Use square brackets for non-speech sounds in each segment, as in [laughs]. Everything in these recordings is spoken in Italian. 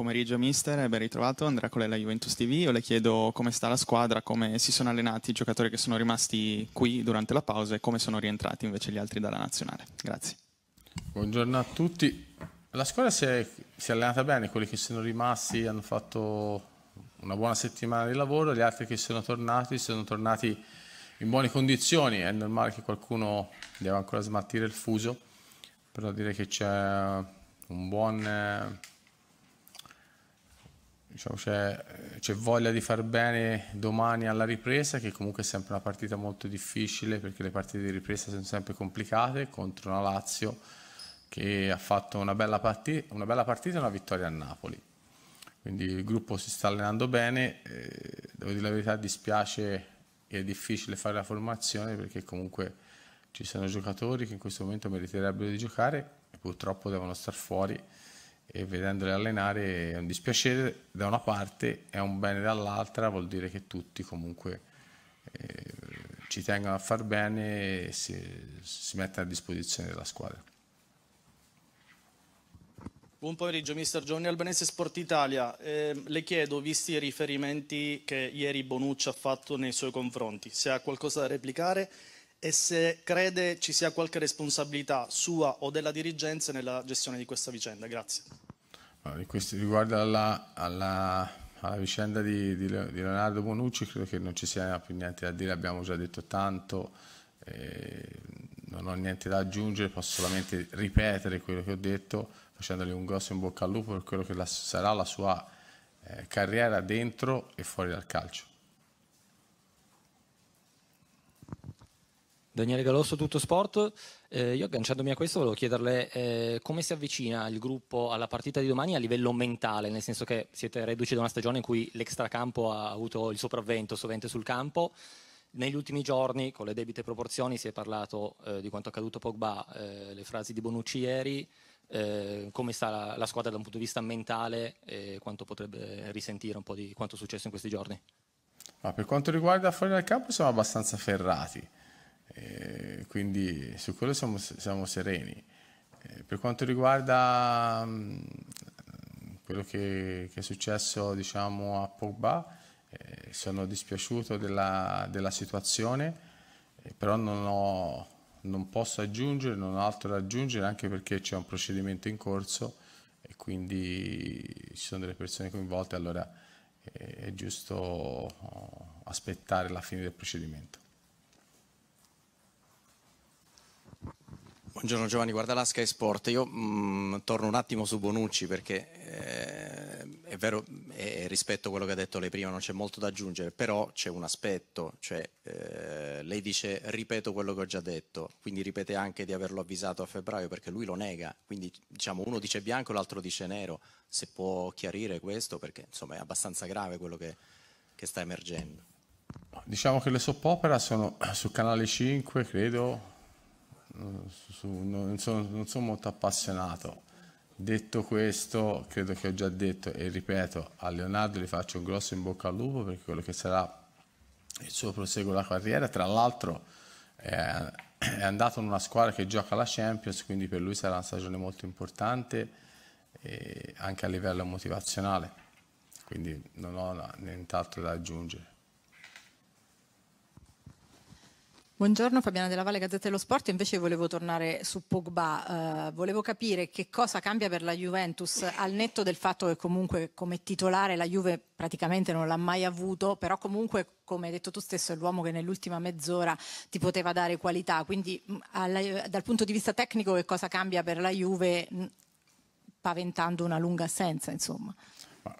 pomeriggio mister ben ritrovato, Andrea Colella Juventus TV. Io le chiedo come sta la squadra, come si sono allenati i giocatori che sono rimasti qui durante la pausa e come sono rientrati invece gli altri dalla nazionale. Grazie. Buongiorno a tutti. La squadra si è, si è allenata bene, quelli che sono rimasti hanno fatto una buona settimana di lavoro, gli altri che sono tornati sono tornati in buone condizioni, è normale che qualcuno deve ancora smattire il fuso, però direi che c'è un buon Diciamo, c'è, c'è, voglia di far bene domani alla ripresa, che comunque è sempre una partita molto difficile perché le partite di ripresa sono sempre complicate contro una Lazio che ha fatto una bella, parti- una bella partita e una vittoria a Napoli. Quindi il gruppo si sta allenando bene, eh, devo dire la verità, dispiace e è difficile fare la formazione perché comunque ci sono giocatori che in questo momento meriterebbero di giocare e purtroppo devono star fuori e vedendole allenare è un dispiacere da una parte è un bene dall'altra, vuol dire che tutti comunque eh, ci tengono a far bene e si, si mettono a disposizione della squadra. Buon pomeriggio, mister Giovanni Albanese Sport Italia. Eh, le chiedo, visti i riferimenti che ieri Bonucci ha fatto nei suoi confronti, se ha qualcosa da replicare e se crede ci sia qualche responsabilità sua o della dirigenza nella gestione di questa vicenda. Grazie. Allora, questo, riguardo alla, alla, alla vicenda di, di, Leonardo Bonucci credo che non ci sia più niente da dire, abbiamo già detto tanto, eh, non ho niente da aggiungere, posso solamente ripetere quello che ho detto facendogli un grosso in bocca al lupo per quello che la, sarà la sua eh, carriera dentro e fuori dal calcio. Daniele Galosso, Tutto Sport. Eh, io agganciandomi a questo volevo chiederle eh, come si avvicina il gruppo alla partita di domani a livello mentale, nel senso che siete reduci da una stagione in cui l'extracampo ha avuto il sopravvento sovente sul campo. Negli ultimi giorni, con le debite proporzioni, si è parlato eh, di quanto è accaduto a Pogba, eh, le frasi di Bonucci ieri, eh, come sta la, la, squadra da un punto di vista mentale e quanto potrebbe risentire un po' di quanto è successo in questi giorni. Ma per quanto riguarda fuori dal campo siamo abbastanza ferrati eh, quindi su quello siamo, siamo sereni. Eh, per quanto riguarda mh, mm, quello che, che, è successo diciamo, a Pogba, eh, sono dispiaciuto della, della situazione, eh, però non, ho, non, posso aggiungere, non ho altro da aggiungere, anche perché c'è un procedimento in corso e quindi ci sono delle persone coinvolte, allora eh, è giusto oh, aspettare la fine del procedimento. Buongiorno Giovanni, guarda la Sky Sport, io mh, mm, torno un attimo su Bonucci perché eh, è vero e rispetto a quello che ha detto lei prima non c'è molto da aggiungere, però c'è un aspetto, cioè eh, lei dice ripeto quello che ho già detto, quindi ripete anche di averlo avvisato a febbraio perché lui lo nega, quindi diciamo uno dice bianco e l'altro dice nero, se può chiarire questo perché insomma è abbastanza grave quello che, che sta emergendo. Diciamo che le soppopera sono su Canale 5, credo, su, su, non, sono, non sono molto appassionato. Detto questo, credo che ho già detto e ripeto, a Leonardo gli faccio un grosso in bocca al lupo perché quello che sarà il suo proseguo la carriera, tra l'altro eh, è andato in una squadra che gioca la Champions, quindi per lui sarà una stagione molto importante eh, anche a livello motivazionale, quindi non ho nient'altro da aggiungere. Buongiorno Fabiana della Valle, Gazzetta dello Sport. Invece volevo tornare su Pogba. Eh, volevo capire che cosa cambia per la Juventus al netto del fatto che comunque come titolare la Juve praticamente non l'ha mai avuto, però comunque come hai detto tu stesso è l'uomo che nell'ultima mezz'ora ti poteva dare qualità. Quindi mm, alla, dal punto di vista tecnico che cosa cambia per la Juve mm, paventando una lunga assenza, insomma?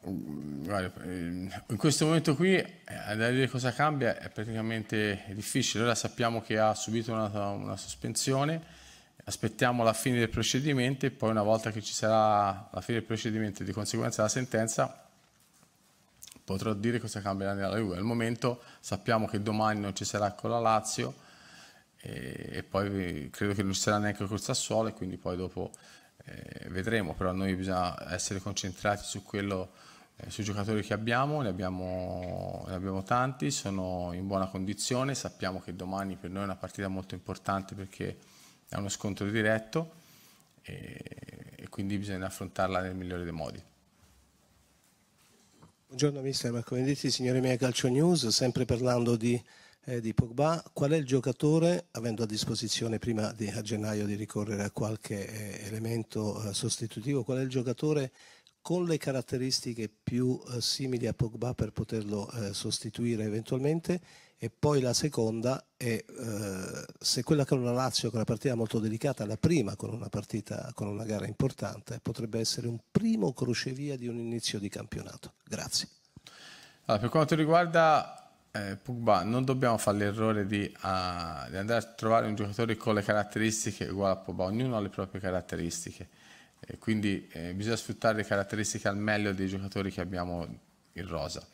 Mm, guarda, ehm, in questo momento qui eh, a dire cosa cambia è praticamente difficile. Ora sappiamo che ha subito una, una sospensione, aspettiamo la fine del procedimento e poi una volta che ci sarà la fine del procedimento e di conseguenza la sentenza potrò dire cosa cambierà nella Juve. Al momento sappiamo che domani non ci sarà con la Lazio e, eh, e poi credo che non ci sarà neanche col Sassuolo e quindi poi dopo eh, vedremo, però noi bisogna essere concentrati su quello, eh, sui giocatori che abbiamo ne, abbiamo ne, abbiamo, tanti, sono in buona condizione, sappiamo che domani per noi è una partita molto importante perché è uno scontro diretto e, e quindi bisogna affrontarla nel migliore dei modi. Buongiorno mister Marco Venditti, signori miei Calcio News, sempre parlando di eh, di Pogba, qual è il giocatore, avendo a disposizione prima di, a gennaio di ricorrere a qualche eh, elemento eh, sostitutivo, qual è il giocatore con le caratteristiche più eh, simili a Pogba per poterlo eh, sostituire eventualmente? E poi la seconda è se quella con la Lazio, con una partita molto delicata, la prima con una partita, con una gara importante, potrebbe essere un primo crocevia di un inizio di campionato. Grazie. Allora, per quanto riguarda eh, Pugba, non dobbiamo fare l'errore di, uh, di, andare a trovare un giocatore con le caratteristiche uguali a Pugba, ognuno ha le proprie caratteristiche, e eh, quindi eh, bisogna sfruttare le caratteristiche al meglio dei giocatori che abbiamo in rosa.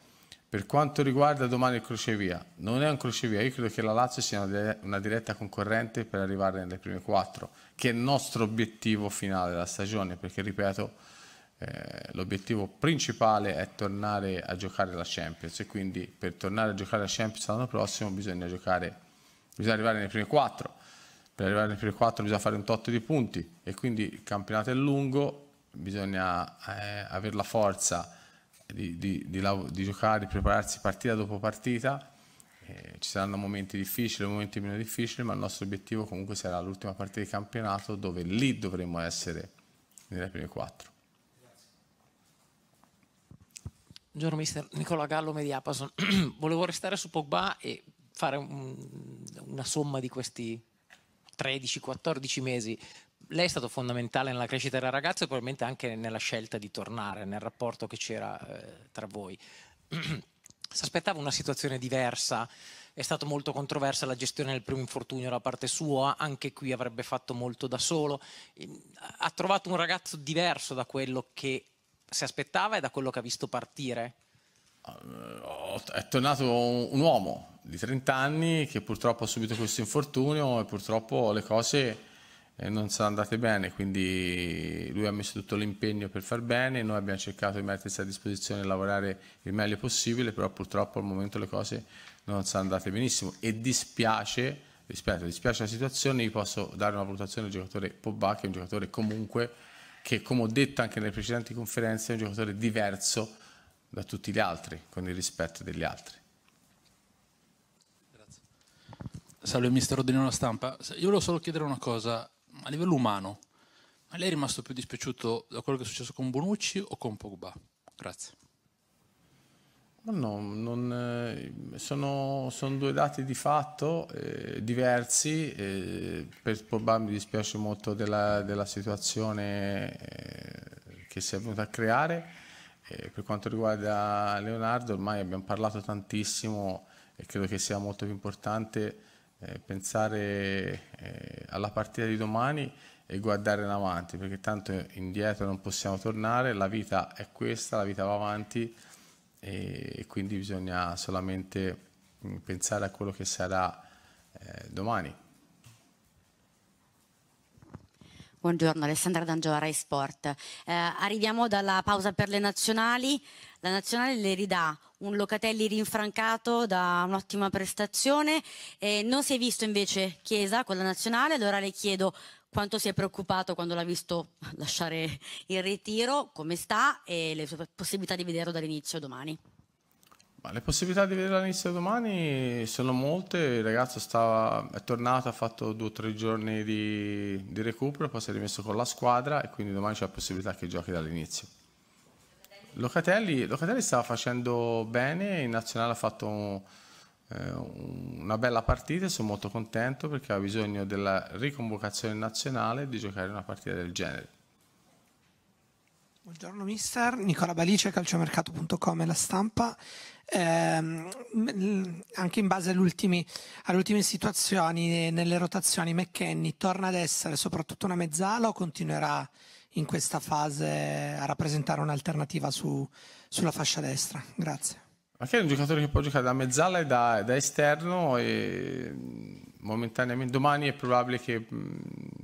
Per quanto riguarda domani il crocevia, non è un crocevia, io credo che la Lazio sia una, una diretta concorrente per arrivare nelle prime quattro, che è il nostro obiettivo finale della stagione, perché ripeto eh, l'obiettivo principale è tornare a giocare la Champions e quindi per tornare a giocare la Champions l'anno prossimo bisogna giocare, bisogna arrivare nei primi 4 per arrivare nei primi 4 bisogna fare un tot di punti e quindi il campionato è lungo, bisogna eh, avere la forza di, di, di, di, giocare, di prepararsi partita dopo partita. Eh, ci saranno momenti difficili, momenti meno difficili, ma il nostro obiettivo comunque sarà l'ultima partita di campionato dove lì dovremo essere nelle prime 4 Buongiorno mister, Nicola Gallo, Mediapason. [clears throat] Volevo restare su Pogba e fare un, una somma di questi 13-14 mesi. Lei è stato fondamentale nella crescita del ragazzo e probabilmente anche nella scelta di tornare, nel rapporto che c'era eh, tra voi. si [clears throat] aspettava una situazione diversa, è stata molto controversa la gestione del primo infortunio da parte sua, anche qui avrebbe fatto molto da solo. Ha trovato un ragazzo diverso da quello che si aspettava e da quello che ha visto partire? Eh, è tornato un uomo di 30 anni che purtroppo ha subito questo infortunio e purtroppo le cose eh, non sono andate bene, quindi lui ha messo tutto l'impegno per far bene, noi abbiamo cercato di mettersi a disposizione e lavorare il meglio possibile, però purtroppo al momento le cose non sono andate benissimo e dispiace, rispetto, dispiace la situazione, io posso dare una valutazione al giocatore Pobba che è un giocatore comunque che come ho detto anche nelle precedenti conferenze è un giocatore diverso da tutti gli altri, con il rispetto degli altri. Grazie. Salve mister Rodino La Stampa, io volevo solo chiedere una cosa, a livello umano, ma lei è rimasto più dispiaciuto da quello che è successo con Bonucci o con Pogba? Grazie. No, non, eh, sono, sono, due dati di fatto eh, diversi, eh, per Pogba mi dispiace molto della, della situazione eh, che si è venuta a creare, eh, per quanto riguarda Leonardo ormai abbiamo parlato tantissimo e credo che sia molto più importante eh, pensare alla partita di domani e guardare in avanti, perché tanto indietro non possiamo tornare, la vita è questa, la vita va avanti e quindi bisogna solamente mm, pensare a quello che sarà eh, domani. Buongiorno, Alessandra D'Angiola, Rai Sport. Eh, arriviamo dalla pausa per le nazionali. La nazionale le ridà un Locatelli rinfrancato da un'ottima prestazione. Eh, non si è visto invece Chiesa con la nazionale, allora le chiedo quanto si è preoccupato quando l'ha visto [laughs] lasciare il ritiro, come sta e le sue possibilità di vederlo dall'inizio domani. Ma le possibilità di vederlo all'inizio domani sono molte, il ragazzo stava, è tornato, ha fatto due o tre giorni di, di recupero, poi si è rimesso con la squadra e quindi domani c'è la possibilità che giochi dall'inizio. Locatelli, Locatelli stava facendo bene, in nazionale ha fatto... Un, eh, una bella partita e sono molto contento perché ha bisogno della riconvocazione nazionale di giocare una partita del genere. Buongiorno mister, Nicola Balice, calciomercato.com e la stampa. Eh, anche in base alle ultime situazioni nelle rotazioni, McKenny torna ad essere soprattutto una mezzala o continuerà in questa fase a rappresentare un'alternativa su, sulla fascia destra? Grazie. Anche è un giocatore che può giocare da mezzala e da, da esterno e mm, momentaneamente domani è probabile che, mm,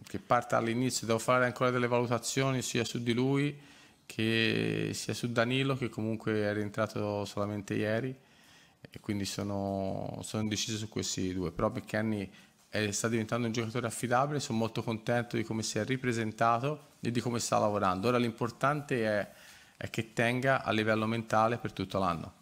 che parta all'inizio, devo fare ancora delle valutazioni sia su di lui che sia su Danilo che comunque è rientrato solamente ieri e quindi sono, sono indeciso su questi due, però McKenny sta diventando un giocatore affidabile, sono molto contento di come si è ripresentato e di come sta lavorando. Ora l'importante è, è che tenga a livello mentale per tutto l'anno.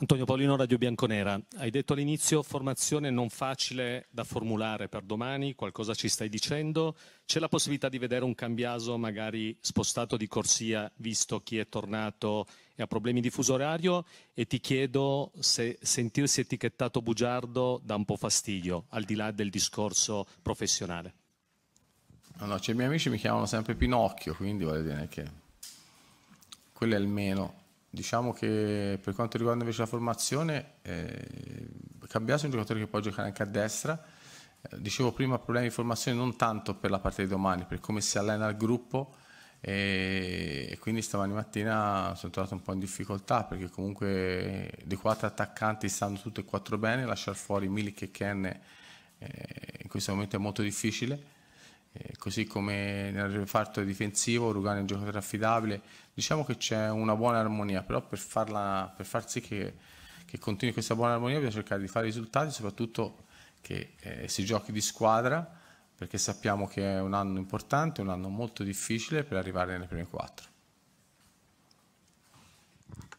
Antonio Paolino, Radio Bianconera. Hai detto all'inizio formazione non facile da formulare per domani, qualcosa ci stai dicendo. C'è la possibilità di vedere un cambiaso magari spostato di corsia, visto chi è tornato e ha problemi di fuso orario? E ti chiedo se sentirsi etichettato bugiardo dà un po' fastidio, al di là del discorso professionale. Allora, cioè, i miei amici mi chiamano sempre Pinocchio, quindi voglio dire che quello è il meno. Diciamo che per quanto riguarda invece la formazione, eh, Cambiaso è un giocatore che può giocare anche a destra. Eh, dicevo prima problemi di formazione non tanto per la parte di domani, per come si allena il gruppo e, eh, e quindi stamani mattina sono trovato un po' in difficoltà perché comunque dei quattro attaccanti stanno tutti e quattro bene, lasciare fuori Milik e Ken eh, in questo momento è molto difficile così come nel reparto difensivo Rugano è un giocatore affidabile, diciamo che c'è una buona armonia, però per, farla, per far sì che, che, continui questa buona armonia bisogna cercare di fare risultati, soprattutto che eh, si giochi di squadra, perché sappiamo che è un anno importante, un anno molto difficile per arrivare nelle prime quattro.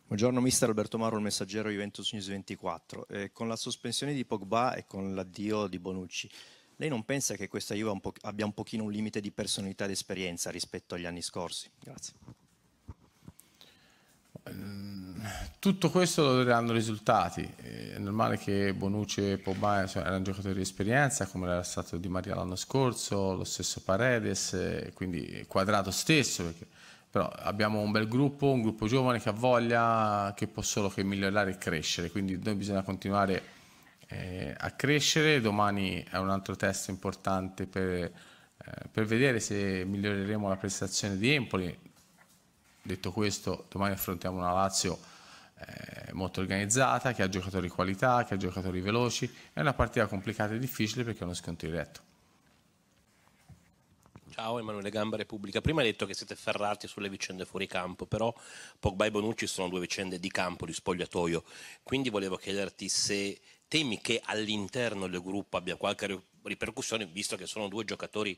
Buongiorno mister Alberto Mauro, il messaggero Juventus News 24. Eh, con la sospensione di Pogba e con l'addio di Bonucci, lei non pensa che questa Juve abbia un pochino un limite di personalità ed esperienza rispetto agli anni scorsi? Grazie. Ehm, tutto questo lo daranno risultati. Eh, è normale che Bonucci e Pogba cioè, erano giocatori di esperienza, come era stato Di Maria l'anno scorso, lo stesso Paredes, eh, quindi Quadrato stesso. Perché, però abbiamo un bel gruppo, un gruppo giovane che ha voglia, che può solo che migliorare e crescere. Quindi noi bisogna continuare eh, a crescere. Domani è un altro test importante per, eh, per vedere se miglioreremo la prestazione di Empoli. Detto questo, domani affrontiamo una Lazio eh, molto organizzata, che ha giocatori di qualità, che ha giocatori veloci. È una partita complicata e difficile perché è uno scontro diretto. Ciao Emanuele Gamba Repubblica, prima hai detto che siete ferrati sulle vicende fuori campo, però Pogba e Bonucci sono due vicende di campo, di spogliatoio, quindi volevo chiederti se temi che all'interno del gruppo abbia qualche ripercussione, visto che sono due giocatori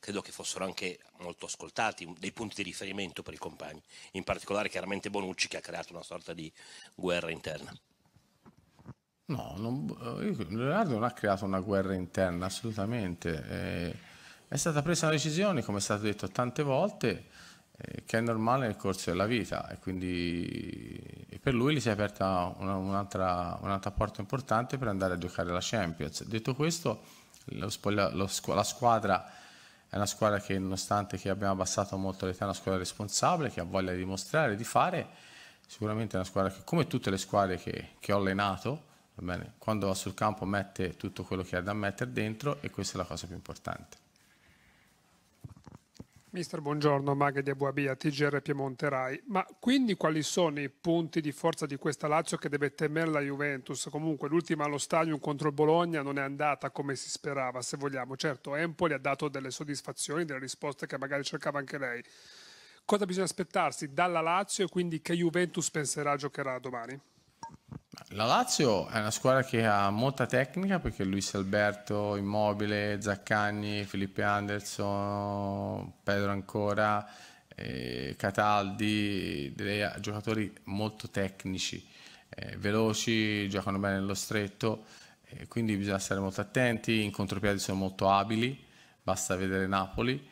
credo che fossero anche molto ascoltati, dei punti di riferimento per i compagni, in particolare chiaramente Bonucci che ha creato una sorta di guerra interna. No, non, eh, Leonardo non ha creato una guerra interna, assolutamente. È, eh, è stata presa una decisione, come è stato detto tante volte, eh, che è normale nel corso della vita e quindi e per lui gli si è aperta un'altra, un porta importante per andare a giocare la Champions. Detto questo, lo, lo, la squadra è una squadra che nonostante che abbiamo abbassato molto l'età è una squadra responsabile, che ha voglia di dimostrare, di fare, sicuramente è una squadra che come tutte le squadre che, che ho allenato, bene, quando va sul campo mette tutto quello che ha da mettere dentro e questa è la cosa più importante. Mister, buongiorno, Maghe di Abuabia, TGR Piemonte Rai. Ma quindi quali sono i punti di forza di questa Lazio che deve temere la Juventus? Comunque l'ultima allo stadio contro il Bologna non è andata come si sperava, se vogliamo. Certo, Empoli ha dato delle soddisfazioni, delle risposte che magari cercava anche lei. Cosa bisogna aspettarsi dalla Lazio e quindi che Juventus penserà giocherà domani? La Lazio è una squadra che ha molta tecnica perché Luis Alberto, Immobile, Zaccagni, Felipe Anderson, Pedro ancora, eh, Cataldi, dei giocatori molto tecnici, eh, veloci, giocano bene nello stretto, eh, quindi bisogna stare molto attenti, in contropiedi sono molto abili, basta vedere Napoli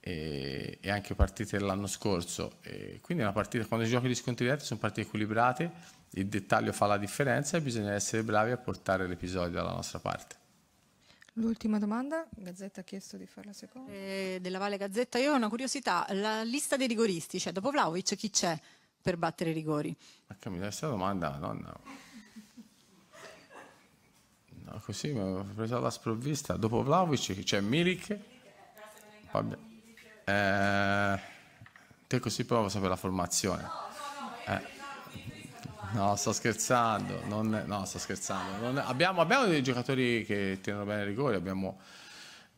e, e anche partite dell'anno scorso. E quindi partita, quando i giochi di scontri diretti sono partite equilibrate, il dettaglio fa la differenza e bisogna essere bravi a portare l'episodio dalla nostra parte. L'ultima domanda, Gazzetta ha chiesto di farla seconda. Eh, della Valle Gazzetta, io ho una curiosità, la lista dei rigoristi, cioè dopo Vlaovic chi c'è per battere i rigori? Ma che mi dai questa domanda, nonna? No, così mi ho preso la sprovvista. Dopo Vlaovic c'è Milik, Fabio. Eh, te così provo a sapere la formazione. Eh, no, sto scherzando. Non, no, sto scherzando. Non, abbiamo, abbiamo, dei giocatori che tirano bene i rigori. Abbiamo,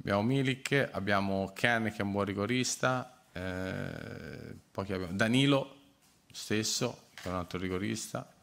abbiamo Milik, abbiamo Ken che è un buon rigorista. Eh, poi abbiamo Danilo stesso, che è un altro rigorista.